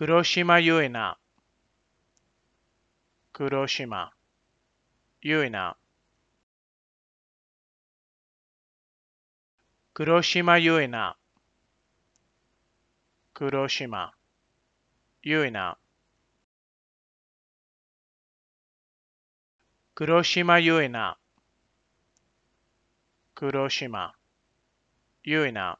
黒島ゆいナ。黒島ゆいな、黒島ゆいな、黒島ゆいな、黒島ゆいな、黒島ゆいな、